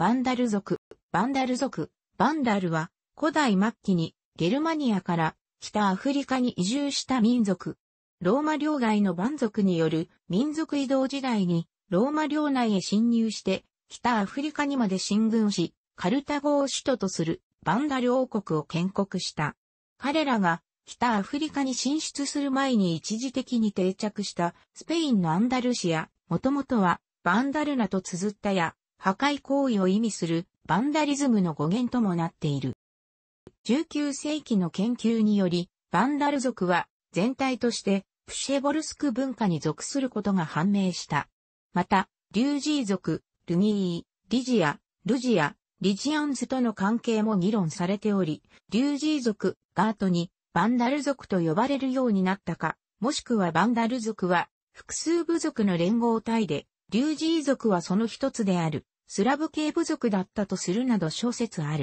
バンダル族。バンダル族、バンダルは古代末期にゲルマニアから北アフリカに移住した民族。ローマ領外の蛮族による民族移動時代にローマ領内へ侵入して北アフリカにまで進軍し、カルタゴを首都とするバンダル王国を建国した。彼らが北アフリカに進出する前に一時的に定着したスペインのアンダルシア、もともとはバンダルナと綴ったや、破壊行為を意味するバンダリズムの語源ともなっている。19世紀の研究により、バンダル族は全体としてプシェボルスク文化に属することが判明した。また、リュージー族、ルニー、リジア、ルジア、リジアンズとの関係も議論されており、リュージー族が後にバンダル族と呼ばれるようになったか、もしくはバンダル族は複数部族の連合体で、リュージー族はその一つである。スラブ系部族だったとするなど小説ある。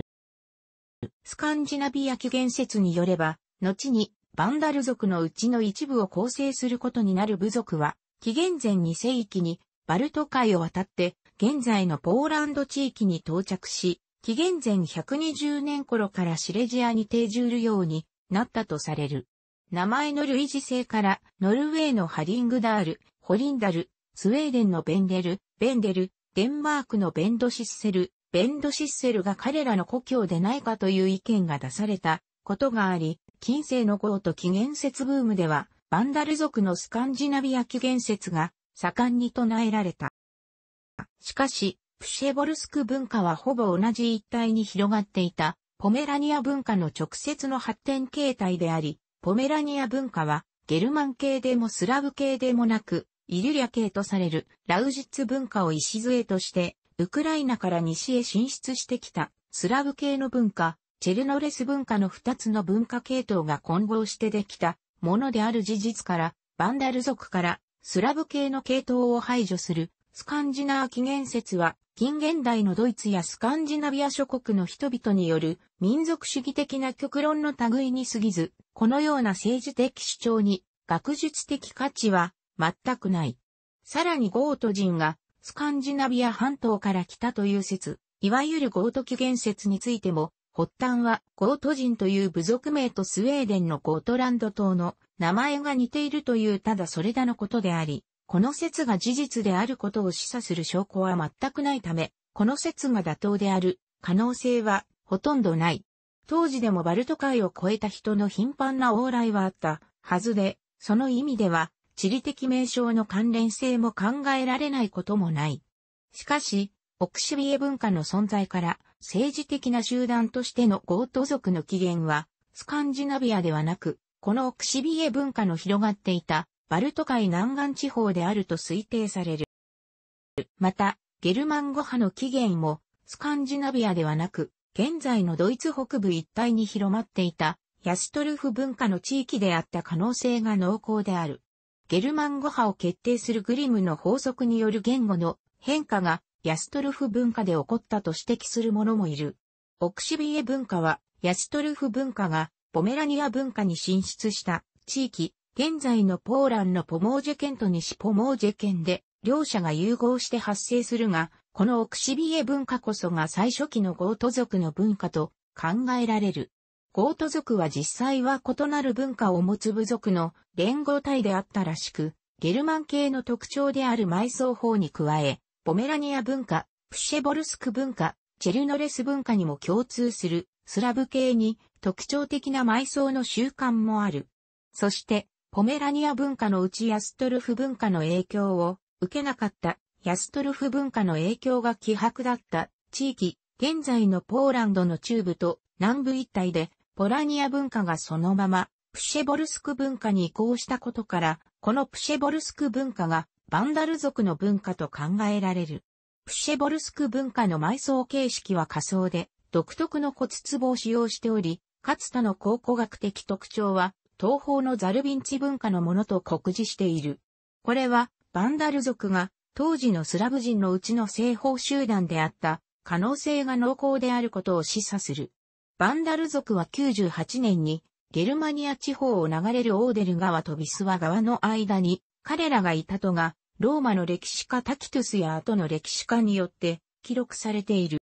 スカンジナビア起源説によれば、後にバンダル族のうちの一部を構成することになる部族は、紀元前2世紀にバルト海を渡って現在のポーランド地域に到着し、紀元前120年頃からシレジアに定住るようになったとされる。名前の類似性から、ノルウェーのハリングダール、ホリンダル、スウェーデンのベンデル、ベンデル、デンマークのベンドシッセル、ベンドシッセルが彼らの故郷でないかという意見が出されたことがあり、近世の豪と紀元節ブームでは、バンダル族のスカンジナビア紀元節が盛んに唱えられた。しかし、プシェボルスク文化はほぼ同じ一帯に広がっていた、ポメラニア文化の直接の発展形態であり、ポメラニア文化はゲルマン系でもスラブ系でもなく、イリュリア系とされるラウジッツ文化を礎として、ウクライナから西へ進出してきたスラブ系の文化、チェルノレス文化の二つの文化系統が混合してできたものである事実から、バンダル族からスラブ系の系統を排除するスカンジナー起源説は、近現代のドイツやスカンジナビア諸国の人々による民族主義的な極論の類に過ぎず、このような政治的主張に学術的価値は全くない。さらにゴート人がスカンジナビア半島から来たという説、いわゆるゴート起源説についても、発端はゴート人という部族名とスウェーデンのゴートランド島の名前が似ているというただそれだのことであり、この説が事実であることを示唆する証拠は全くないため、この説が妥当である可能性はほとんどない。当時でもバルト海を越えた人の頻繁な往来はあったはずで、その意味では地理的名称の関連性も考えられないこともない。しかし、オクシビエ文化の存在から、政治的な集団としてのゴート族の起源は、スカンジナビアではなく、このオクシビエ文化の広がっていた、バルト海南岸地方であると推定される。また、ゲルマン語派の起源も、スカンジナビアではなく、現在のドイツ北部一帯に広まっていた、ヤストルフ文化の地域であった可能性が濃厚である。ゲルマン語派を決定するグリムの法則による言語の変化がヤストルフ文化で起こったと指摘する者もいる。オクシビエ文化はヤストルフ文化がポメラニア文化に進出した地域、現在のポーランのポモージェ県と西ポモージェ県で両者が融合して発生するが、このオクシビエ文化こそが最初期のゴート族の文化と考えられる。ゴート族は実際は異なる文化を持つ部族の連合体であったらしく、ゲルマン系の特徴である埋葬法に加え、ポメラニア文化、プシェボルスク文化、チェルノレス文化にも共通するスラブ系に特徴的な埋葬の習慣もある。そして、ポメラニア文化のうちヤストルフ文化の影響を受けなかったヤストルフ文化の影響が希薄だった地域、現在のポーランドの中部と南部一帯でポラニア文化がそのままプシェボルスク文化に移行したことから、このプシェボルスク文化がバンダル族の文化と考えられる。プシェボルスク文化の埋葬形式は仮想で、独特の骨壺を使用しており、かつての考古学的特徴は、東方のザルビンチ文化のものと酷似している。これは、バンダル族が、当時のスラブ人のうちの西方集団であった、可能性が濃厚であることを示唆する。バンダル族は98年に、ゲルマニア地方を流れるオーデル川とビスワ川の間に彼らがいたとが、ローマの歴史家タキトゥスや後の歴史家によって記録されている。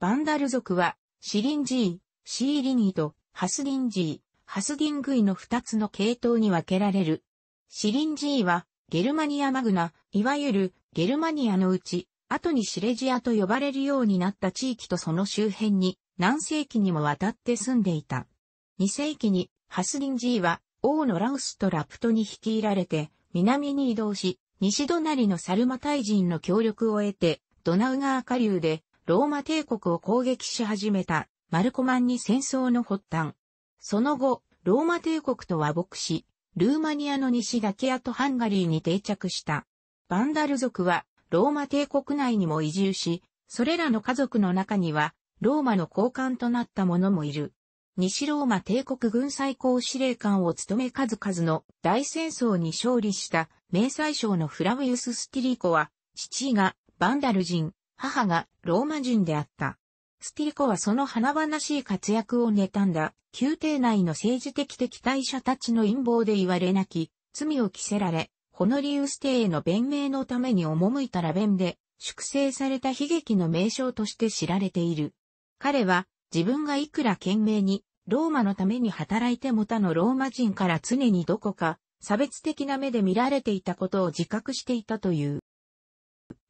バンダル族は、シリンジー、シーリニーとハスディンジー、ハスディングイの二つの系統に分けられる。シリンジーは、ゲルマニアマグナ、いわゆるゲルマニアのうち、後にシレジアと呼ばれるようになった地域とその周辺に何世紀にもわたって住んでいた。2世紀にハスリン G は王のラウスとラプトに率いられて南に移動し、西隣のサルマ大人の協力を得て、ドナウ川下流でローマ帝国を攻撃し始めたマルコマンに戦争の発端。その後、ローマ帝国と和睦し、ルーマニアの西ダキアとハンガリーに定着した。バンダル族はローマ帝国内にも移住し、それらの家族の中にはローマの高官となった者もいる。西ローマ帝国軍最高司令官を務め数々の大戦争に勝利した名裁相のフラウィウス・スティリコは、父がバンダル人、母がローマ人であった。スティリコはその華々しい活躍を妬んだ、宮廷内の政治的敵対者たちの陰謀で言われなき、罪を着せられ、ホノリウス帝への弁明のために赴いたら弁で、粛清された悲劇の名称として知られている。彼は、自分がいくら懸命に、ローマのために働いても他のローマ人から常にどこか差別的な目で見られていたことを自覚していたという。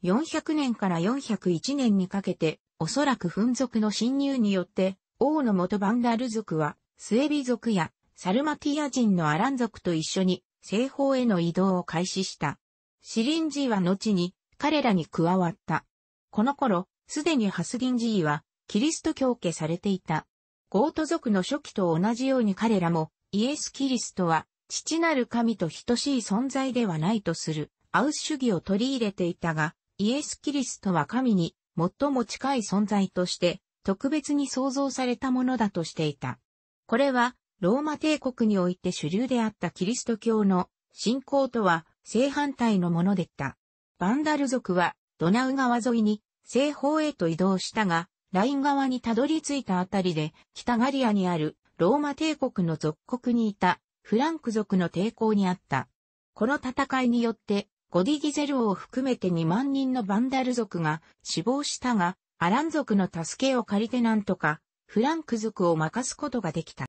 400年から401年にかけて、おそらく紛族の侵入によって、王の元バンダル族は、スエビ族やサルマティア人のアラン族と一緒に西方への移動を開始した。シリンジーは後に彼らに加わった。この頃、すでにハスギンジーはキリスト教化されていた。ゴート族の初期と同じように彼らも、イエス・キリストは、父なる神と等しい存在ではないとする、アウス主義を取り入れていたが、イエス・キリストは神に最も近い存在として、特別に創造されたものだとしていた。これは、ローマ帝国において主流であったキリスト教の信仰とは正反対のものでった。バンダル族はドナウ川沿いに西方へと移動したが、ライン側にたどり着いたあたりで、北ガリアにあるローマ帝国の属国にいたフランク族の抵抗にあった。この戦いによって、ゴディギゼルを含めて2万人のバンダル族が死亡したが、アラン族の助けを借りてなんとか、フランク族を任すことができた。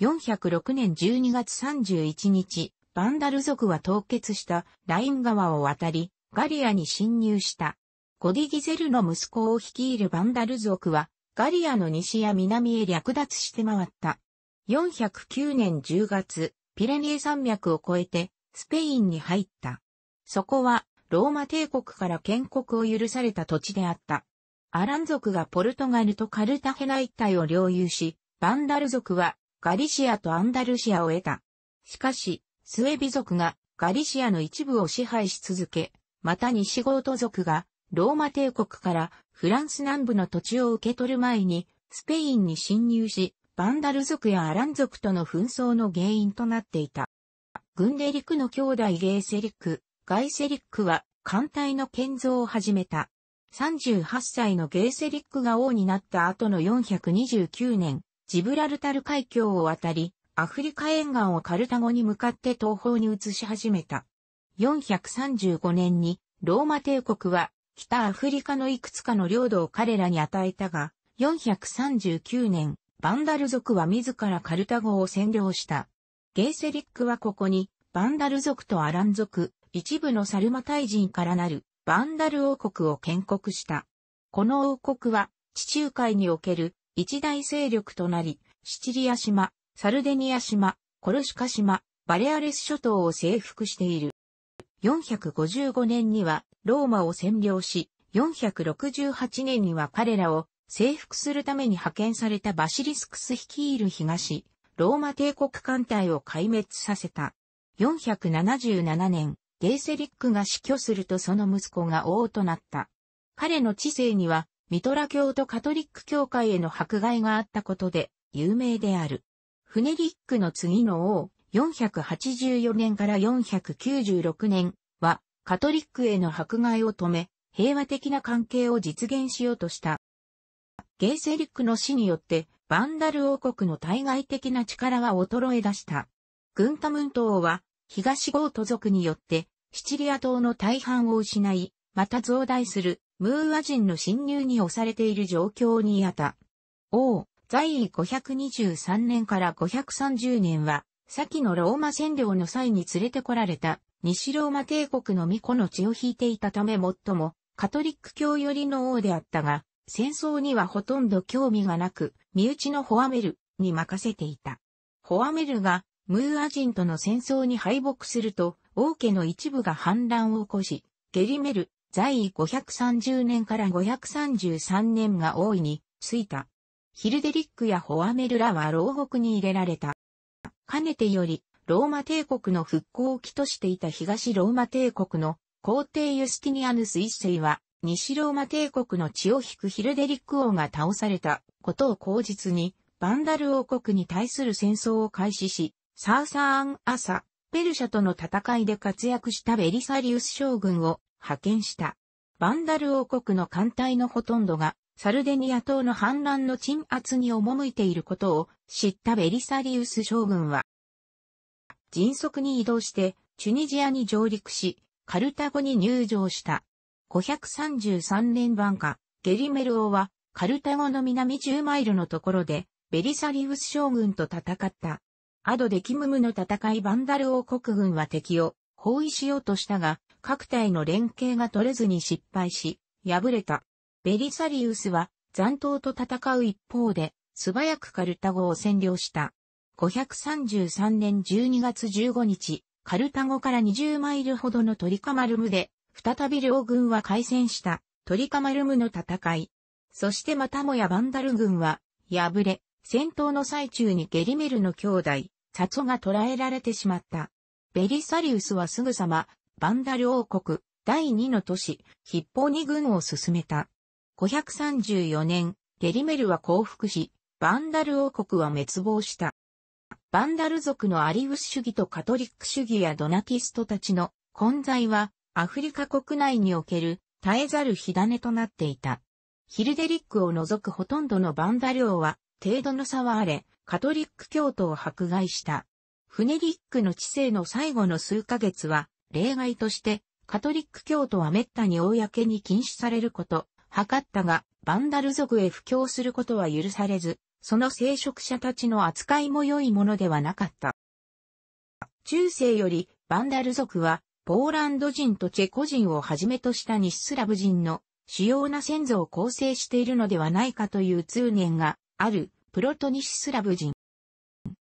406年12月31日、バンダル族は凍結したライン川を渡り、ガリアに侵入した。ゴディギゼルの息子を率いるバンダル族は、ガリアの西や南へ略奪して回った。409年10月、ピレネー山脈を越えて、スペインに入った。そこは、ローマ帝国から建国を許された土地であった。アラン族がポルトガルとカルタヘナ一帯を領有し、バンダル族はガリシアとアンダルシアを得た。しかし、スエビ族がガリシアの一部を支配し続け、また西ゴート族がローマ帝国からフランス南部の土地を受け取る前に、スペインに侵入し、バンダル族やアラン族との紛争の原因となっていた。グンデリクの兄弟ゲーセリック、ガイセリックは艦隊の建造を始めた。38歳のゲーセリックが王になった後の429年、ジブラルタル海峡を渡り、アフリカ沿岸をカルタゴに向かって東方に移し始めた。435年にローマ帝国は北アフリカのいくつかの領土を彼らに与えたが、439年、バンダル族は自らカルタゴを占領した。ゲーセリックはここに、バンダル族とアラン族、一部のサルマ大人からなる、バンダル王国を建国した。この王国は、地中海における一大勢力となり、シチリア島、サルデニア島、コルシカ島、バレアレス諸島を征服している。455年にはローマを占領し、468年には彼らを征服するために派遣されたバシリスクス率いる東、ローマ帝国艦隊を壊滅させた。477年、ゲーセリックが死去するとその息子が王となった。彼の知性には、ミトラ教とカトリック教会への迫害があったことで、有名である。フネリックの次の王、484年から496年は、カトリックへの迫害を止め、平和的な関係を実現しようとした。ゲイセリックの死によって、バンダル王国の対外的な力は衰え出した。グンタムン島は、東ゴート族によって、シチリア島の大半を失い、また増大する、ムーア人の侵入に押されている状況にあった。王、在位523年から530年は、先のローマ占領の際に連れてこられた西ローマ帝国の巫女の血を引いていたため最もカトリック教寄りの王であったが、戦争にはほとんど興味がなく、身内のホアメルに任せていた。ホアメルがムーア人との戦争に敗北すると、王家の一部が反乱を起こし、ゲリメル、在位530年から533年が多いに、ついた。ヒルデリックやホアメルらは牢獄に入れられた。かねてより、ローマ帝国の復興を期としていた東ローマ帝国の皇帝ユスティニアヌス一世は、西ローマ帝国の血を引くヒルデリック王が倒されたことを口実に、バンダル王国に対する戦争を開始し、サーサーン・アサ、ペルシャとの戦いで活躍したベリサリウス将軍を派遣した。バンダル王国の艦隊のほとんどがサルデニア島の反乱の鎮圧に赴いていることを知ったベリサリウス将軍は、迅速に移動してチュニジアに上陸し、カルタゴに入場した。533年版下、ゲリメル王はカルタゴの南10マイルのところで、ベリサリウス将軍と戦った。アドデキムムの戦いバンダル王国軍は敵を包囲しようとしたが、各隊の連携が取れずに失敗し、敗れた。ベリサリウスは残党と戦う一方で素早くカルタゴを占領した。533年12月15日、カルタゴから20マイルほどのトリカマルムで、再び両軍は開戦したトリカマルムの戦い。そしてまたもやバンダル軍は敗れ、戦闘の最中にゲリメルの兄弟、サツが捕らえられてしまった。ベリサリウスはすぐさま、バンダル王国、第二の都市、ヒッポーニ軍を進めた。534年、ゲリメルは降伏し、バンダル王国は滅亡した。バンダル族のアリウス主義とカトリック主義やドナティストたちの混在はアフリカ国内における絶えざる火種となっていた。ヒルデリックを除くほとんどのバンダ領は程度の差はあれ、カトリック教徒を迫害した。フネリックの治世の最後の数ヶ月は例外としてカトリック教徒は滅多に公に禁止されること図ったが、バンダル族へ布教することは許されず、その聖職者たちの扱いも良いものではなかった。中世より、バンダル族は、ポーランド人とチェコ人をはじめとした西スラブ人の主要な先祖を構成しているのではないかという通念があるプロトニスラブ人。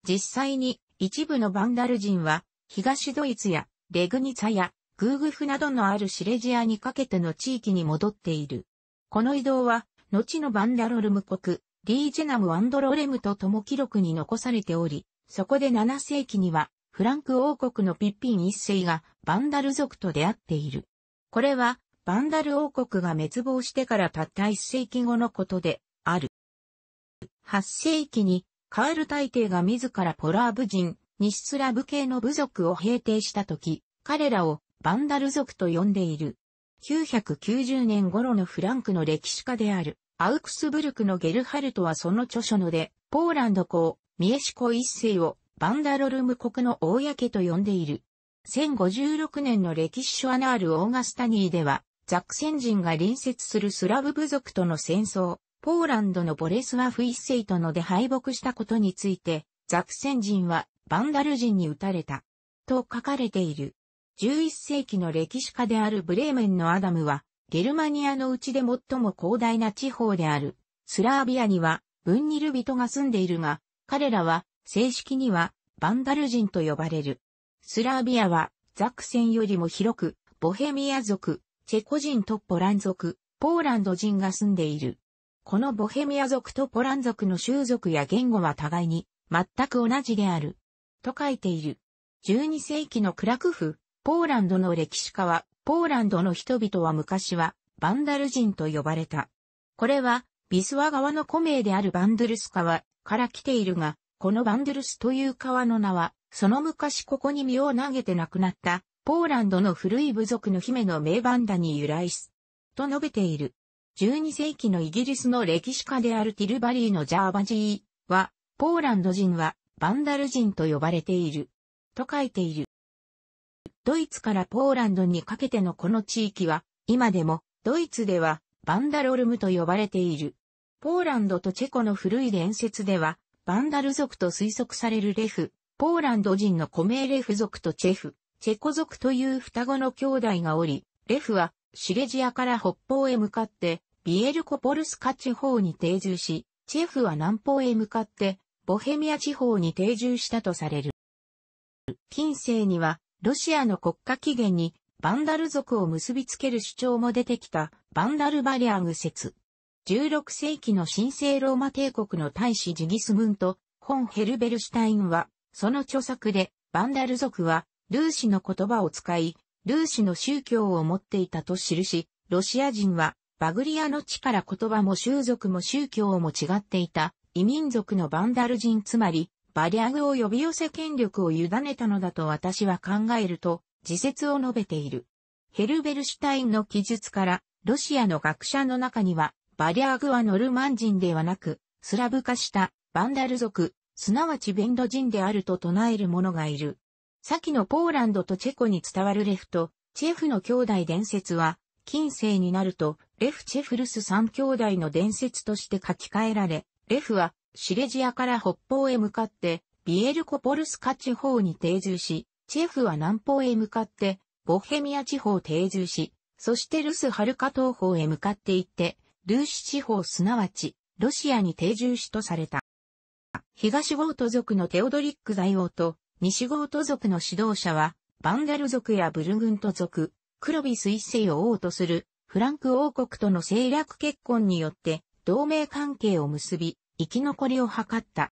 実際に一部のバンダル人は東ドイツやレグニツァやグーグフなどのあるシレジアにかけての地域に戻っている。この移動は、後のバンダロルム国、リージェナム・ワンドロレムと共記録に残されており、そこで7世紀には、フランク王国のピッピン一世がバンダル族と出会っている。これは、バンダル王国が滅亡してからたった1世紀後のことで、ある。8世紀に、カール大帝が自らポラーブ人、西スラブ系の部族を平定した時、彼らをバンダル族と呼んでいる。990年頃のフランクの歴史家である、アウクスブルクのゲルハルトはその著書ので、ポーランド公、ミエシコ一世を、バンダロルム国の大やけと呼んでいる。1056年の歴史書アナール・オーガスタニーでは、ザクセン人が隣接するスラブ部族との戦争、ポーランドのボレスワフ一世とので敗北したことについて、ザクセン人はバンダル人に撃たれた。と書かれている。11世紀の歴史家であるブレーメンのアダムは、ゲルマニアのうちで最も広大な地方である、スラービアには、ブンニル人が住んでいるが、彼らは、正式には、バンダル人と呼ばれる。スラービアは、ザクセンよりも広く、ボヘミア族、チェコ人とポラン族、ポーランド人が住んでいる。このボヘミア族とポラン族の種族や言語は互いに、全く同じである。と書いている。12世紀のクラクフ、ポーランドの歴史家は、ポーランドの人々は昔は、バンダル人と呼ばれた。これは、ビスワ川の古名であるバンドゥルス川から来ているが、このバンドゥルスという川の名は、その昔ここに身を投げて亡くなった、ポーランドの古い部族の姫の名バンダに由来す。と述べている。12世紀のイギリスの歴史家であるティルバリーのジャーバジーは、ポーランド人はバンダル人と呼ばれている。と書いている。ドイツからポーランドにかけてのこの地域は、今でも、ドイツでは、バンダロルムと呼ばれている。ポーランドとチェコの古い伝説では、バンダル族と推測されるレフ、ポーランド人のコメーレフ族とチェフ、チェコ族という双子の兄弟がおり、レフはシレジアから北方へ向かって、ビエルコポルスカ地方に定住し、チェフは南方へ向かって、ボヘミア地方に定住したとされる。近世には、ロシアの国家起源にバンダル族を結びつける主張も出てきたバンダルバリアグ説。16世紀の神聖ローマ帝国の大使ジギスムント、本ヘルベルシュタインは、その著作で、バンダル族は、ルーシの言葉を使い、ルーシの宗教を持っていたと記し、ロシア人は、バグリアの地から言葉も習俗も宗教も違っていた、異民族のバンダル人つまり、バリアグを呼び寄せ権力を委ねたのだと私は考えると、自説を述べている。ヘルベルシュタインの記述から、ロシアの学者の中には、バリアグはノルマン人ではなく、スラブ化したバンダル族、すなわちベンド人であると唱える者がいる。先のポーランドとチェコに伝わるレフと、チェフの兄弟伝説は、近世になると、レフ・チェフルス三兄弟の伝説として書き換えられ、レフはシレジアから北方へ向かって、ビエルコポルスカ地方に定住し、チェフは南方へ向かって、ボヘミア地方定住し、そしてルスハルカ東方へ向かって行って、ルーシ地方すなわち、ロシアに定住しとされた。東ゴート族のテオドリック大王と、西ゴート族の指導者は、バンガル族やブルグント族、クロビス一世を王とする、フランク王国との政略結婚によって、同盟関係を結び、生き残りを図った。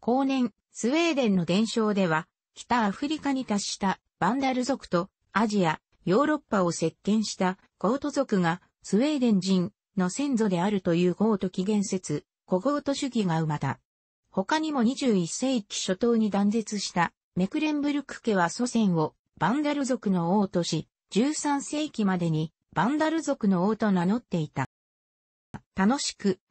後年、スウェーデンの伝承では、北アフリカに達したバンダル族とアジア、ヨーロッパを接見したコート族がスウェーデン人の先祖であるというゴート起源説、コゴート主義が生まだ。他にも21世紀初頭に断絶したメクレンブルク家は祖先をバンダル族の王とし、13世紀までにバンダル族の王と名乗っていた。楽しく